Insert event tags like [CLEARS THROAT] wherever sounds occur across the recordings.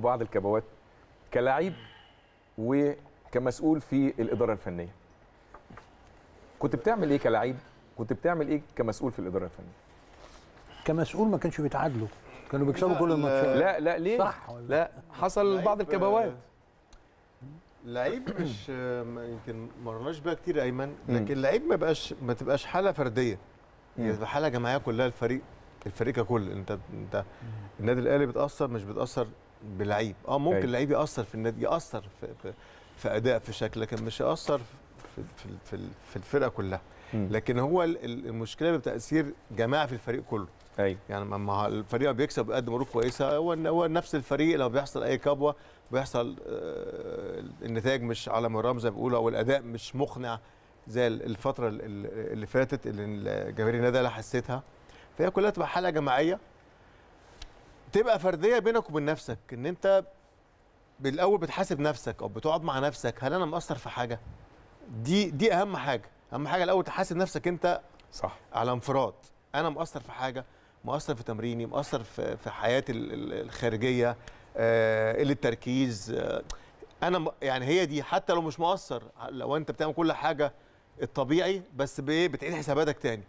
بعض الكبوات كلاعب وكمسؤول في الاداره الفنيه كنت بتعمل ايه كلاعب كنت بتعمل ايه كمسؤول في الاداره الفنيه كمسؤول ما كانش بيتعادلوا كانوا بيكسبوا كل الماتشات لا لا ليه صح ولا لا حصل بعض الكبوات لعيب مش [CLEARS THROAT] يمكن مرناش بقى بيها كتير ايمن لكن لعيب ما بقاش ما تبقاش حاله فرديه هي يعني تبقى حاله جماعيه كلها الفريق الفريق ككل انت انت النادي الاهلي بتاثر مش بتاثر بلعيب اه ممكن أي. أيوة. لعيب ياثر في النادي ياثر في, في, في اداء في شكل لكن مش ياثر في في, في, في الفرقه كلها م. لكن هو المشكله بتاثير جماعي في الفريق كله ايوه يعني ما الفريق بيكسب بيقدم مرور كويسه هو هو نفس الفريق لو بيحصل اي كبوه بيحصل آه، النتائج مش على مرام زي ما بيقولوا او الاداء مش مقنع زي الفتره اللي فاتت اللي جماهير النادي حسيتها فهي كلها تبقى حاله جماعيه تبقى فرديه بينك وبين نفسك ان انت بالاول بتحاسب نفسك او بتقعد مع نفسك هل انا مقصر في حاجه دي دي اهم حاجه اهم حاجه الاول تحاسب نفسك انت صح على انفراد انا مقصر في حاجه مقصر في تمريني مقصر في في حياتي الخارجيه آه التركيز آه انا يعني هي دي حتى لو مش مقصر لو انت بتعمل كل حاجه الطبيعي بس بايه بتعيد حساباتك تاني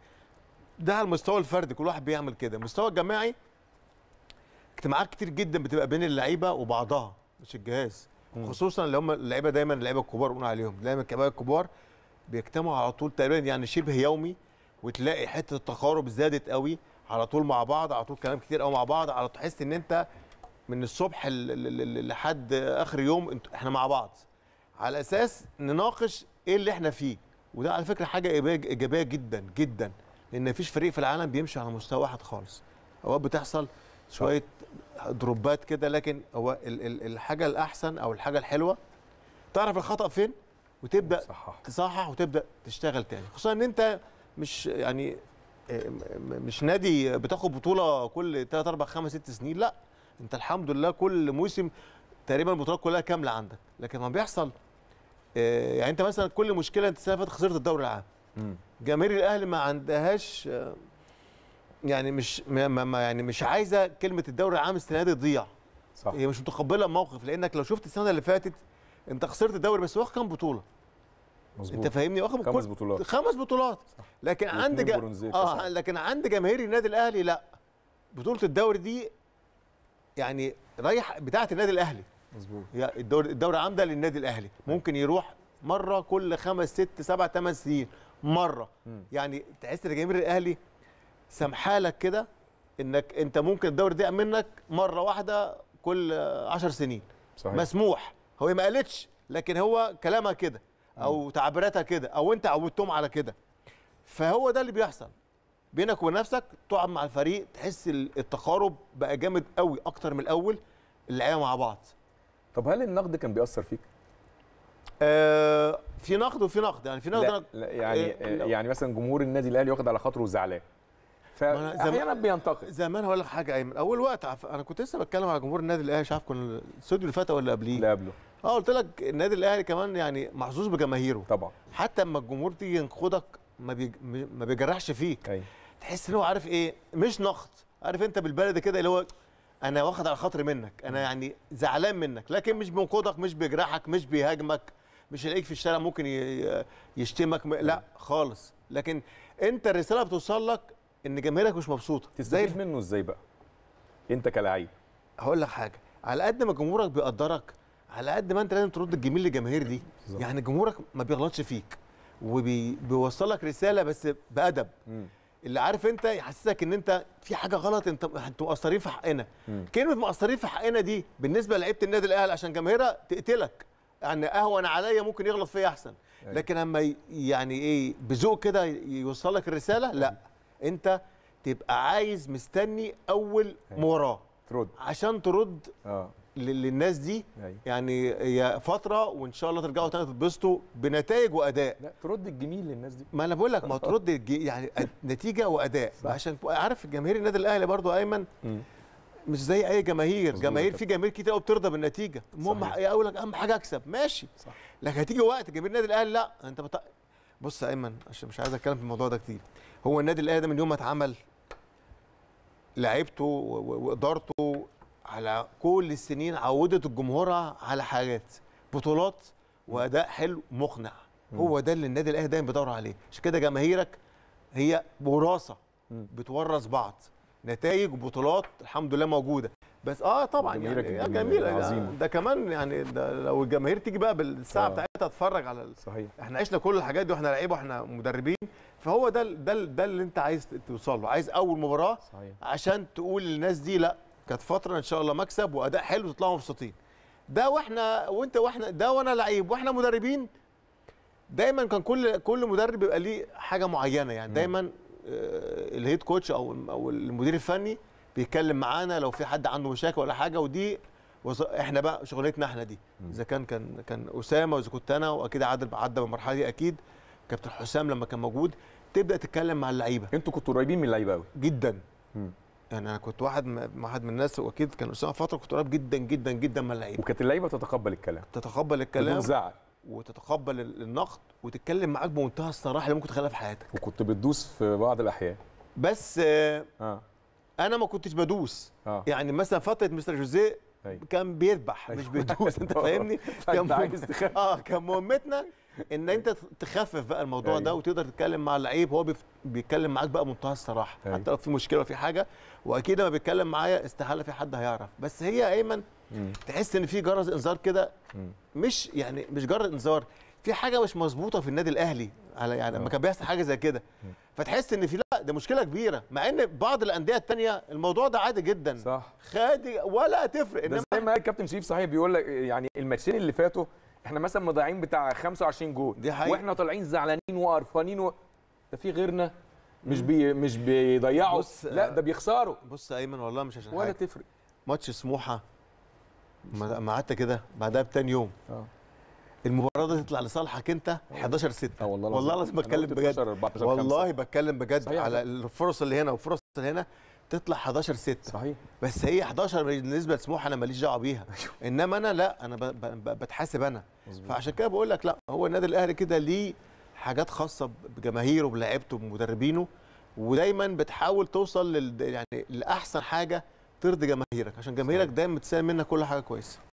ده على المستوى الفردي كل واحد بيعمل كده المستوى الجماعي اجتماعات كتير جدا بتبقى بين اللعيبه وبعضها مش الجهاز خصوصا اللي هم اللعيبه دايما اللعيبه الكبار قلنا عليهم دايما اللعيبه الكبار بيجتمعوا على طول تقريبا يعني شبه يومي وتلاقي حته التقارب زادت قوي على طول مع بعض على طول كلام كتير قوي مع بعض على طول تحس ان انت من الصبح لحد اخر يوم احنا مع بعض على اساس نناقش ايه اللي احنا فيه وده على فكره حاجه ايجابيه جدا جدا لان مفيش فريق في العالم بيمشي على مستوى واحد خالص اوقات بتحصل شويه دروبات كده لكن هو الحاجه الاحسن او الحاجه الحلوه تعرف الخطا فين وتبدا صحح. تصحح وتبدا تشتغل تاني خصوصا ان انت مش يعني آه، مش نادي بتاخد بطوله كل 3 4 5 6 سنين لا انت الحمد لله كل موسم تقريبا البطولات كلها كامله عندك لكن ما بيحصل آه، يعني انت مثلا كل مشكله انت السنه خسرت الدوري العام جماهير الاهلي ما عندهاش آه، يعني مش ما يعني مش عايزه كلمه الدوري العام السنه دي تضيع صح هي مش متقبله الموقف لانك لو شفت السنه اللي فاتت انت خسرت الدوري بس واخد كام بطوله مظبوط انت فاهمني واخد خمس بطولات خمس بطولات صح. لكن عند ج... اه لكن عند جماهير النادي الاهلي لا بطوله الدوري دي يعني رايح بتاعه النادي الاهلي مظبوط الدوري الدوري العام ده للنادي الاهلي أيوه. ممكن يروح مره كل خمس ست سبع ثمان سنين مره م. يعني تحس ان جماهير الاهلي سامحالك كده انك انت ممكن الدوري ده منك مره واحده كل 10 سنين صحيح. مسموح هو ما قالتش لكن هو كلامها كده او تعبيراتها كده او انت عودتهم على كده فهو ده اللي بيحصل بينك وبين نفسك تقعد مع الفريق تحس التقارب بقى جامد قوي اكتر من الاول اللعيبه مع بعض طب هل النقد كان بيأثر فيك؟ آه في نقد وفي نقد يعني في نقد لا, لا يعني آه يعني مثلا جمهور النادي الاهلي واخد على خاطره زعلان فاحيانا بينتقد زمان هقول لك حاجه ايمن اول وقت عف... انا كنت لسه بتكلم على جمهور النادي الاهلي مش عارف كنا الاستوديو اللي فات ولا قبليه اللي قبله اه قلت لك النادي الاهلي كمان يعني محظوظ بجماهيره طبعا حتى اما الجمهور تيجي ينقدك ما بيج... ما بيجرحش فيك أي. أيوه. تحس ان هو عارف ايه مش نقد عارف انت بالبلد كده اللي هو انا واخد على خاطري منك انا يعني زعلان منك لكن مش بينقدك مش بيجرحك مش بيهاجمك مش هيلاقيك في الشارع ممكن يشتمك لا خالص لكن انت الرساله بتوصل لك ان جماهيرك مش مبسوطه تستفيد منه ازاي بقى انت كلاعب هقول لك حاجه على قد ما جمهورك بيقدرك على قد ما انت لازم ترد الجميل للجماهير دي بالزبط. يعني جمهورك ما بيغلطش فيك وبيوصلك رساله بس بادب م. اللي عارف انت يحسسك ان انت في حاجه غلط انت انتوا مقصرين في حقنا م. كلمه مقصرين في حقنا دي بالنسبه لعيبه النادي الاهلي عشان جماهيرها تقتلك يعني اهون عليا ممكن يغلط فيا احسن أيوة. لكن اما يعني ايه بذوق كده يوصلك الرساله لا انت تبقى عايز مستني اول أيوه. مباراه ترد عشان ترد اه للناس دي أيوه. يعني هي فتره وان شاء الله ترجعوا تاني تتبسطوا بنتائج واداء لا ترد الجميل للناس دي ما انا بقول لك ما ترد يعني نتيجه واداء صح. عشان عارف جماهير النادي الاهلي برضو ايمن مش زي اي جماهير جماهير في جماهير كتير قوي بترضى بالنتيجه المهم اقول لك اهم حاجه اكسب ماشي صح. لكن هتيجي وقت جماهير النادي الاهلي لا انت بص يا ايمن عشان مش عايز اتكلم في الموضوع ده كتير هو النادي الاهلي ده من يوم ما اتعمل لعيبته وادارته على كل السنين عودت الجمهور على حاجات بطولات واداء حلو مقنع هو ده اللي النادي الاهلي دايما بيدور عليه عشان كده جماهيرك هي وراثه بتورث بعض نتائج بطولات الحمد لله موجوده بس اه طبعا يعني، آه، جميلة يعني جميلة, جميلة عظيم ده كمان يعني ده لو الجماهير تيجي بقى بالساعه آه. بتاعتها تتفرج على صحيح احنا عشنا كل الحاجات دي واحنا لعيبه واحنا مدربين فهو ده ده ده اللي انت عايز توصل له عايز اول مباراه صحيح. عشان تقول للناس دي لا كانت فتره ان شاء الله مكسب واداء حلو وتطلعوا مبسوطين ده واحنا وانت واحنا ده وانا لعيب واحنا مدربين دايما كان كل كل مدرب بيبقى ليه حاجه معينه يعني دايما آه، الهيد كوتش او او المدير الفني بيتكلم معانا لو في حد عنده مشاكل ولا حاجه ودي احنا بقى شغلتنا احنا دي اذا كان كان كان اسامه واذا كنت انا واكيد عادل عدى بالمرحله دي اكيد كابتن حسام لما كان موجود تبدا تتكلم مع اللعيبه انتوا كنتوا قريبين من اللعيبه قوي جدا يعني انا كنت واحد مع واحد من الناس واكيد كان اسامه فتره كنت قريب جدا جدا جدا من اللعيبه وكانت اللعيبه تتقبل الكلام تتقبل الكلام بدون زعل وتتقبل النقد وتتكلم معاك بمنتهى الصراحه اللي ممكن تخليها في حياتك وكنت بتدوس في بعض الاحيان بس آه, انا ما كنتش بدوس آه. يعني مثلا فتره مستر جوزيه أيوة. كان بيذبح مش أيوه. بيدوس انت [LAUGHS] آه. فاهمني [LAUGHS] كان عايز اه كان مهمتنا ان انت أيوه. تخفف بقى الموضوع ده أيوه. وتقدر تتكلم مع اللعيب هو بيتكلم معاك بقى بمنتهى الصراحه حتى لو في مشكله وفي حاجه واكيد لما بيتكلم معايا استحاله في حد هيعرف بس هي ايمن تحس ان في جرس انذار كده مش يعني مش جرس انذار في حاجه مش مظبوطه في النادي الاهلي على يعني لما آه. كان بيحصل حاجه زي كده فتحس ان في لا ده مشكله كبيره مع ان بعض الانديه الثانيه الموضوع ده عادي جدا صح خادي ولا تفرق انما زي ما قال الكابتن شريف صحيح بيقول لك يعني الماتشين اللي فاتوا احنا مثلا مضيعين بتاع 25 جول دي حقيقة. واحنا طالعين زعلانين وقرفانين و... ده في غيرنا مش بي مش بيضيعوا لا ده بيخسروا بص ايمن والله مش عشان ولا حاجة. تفرق ماتش سموحه ما قعدت كده بعدها بتاني يوم اه المباراه دي تطلع لصالحك انت 11 6 اه والله والله لازم بتكلم بجد والله بتكلم بجد صحيح. على الفرص اللي هنا والفرص اللي هنا تطلع 11 6 صحيح بس هي 11 بالنسبه لسموحه انا ماليش دعوه بيها أيوه. انما انا لا انا بتحاسب انا فعشان كده بقول لك لا هو النادي الاهلي كده ليه حاجات خاصه بجماهيره بلاعيبته بمدربينه ودايما بتحاول توصل يعني لاحسن حاجه ترضي جماهيرك عشان جماهيرك دايما بتسمع منك كل حاجه كويسه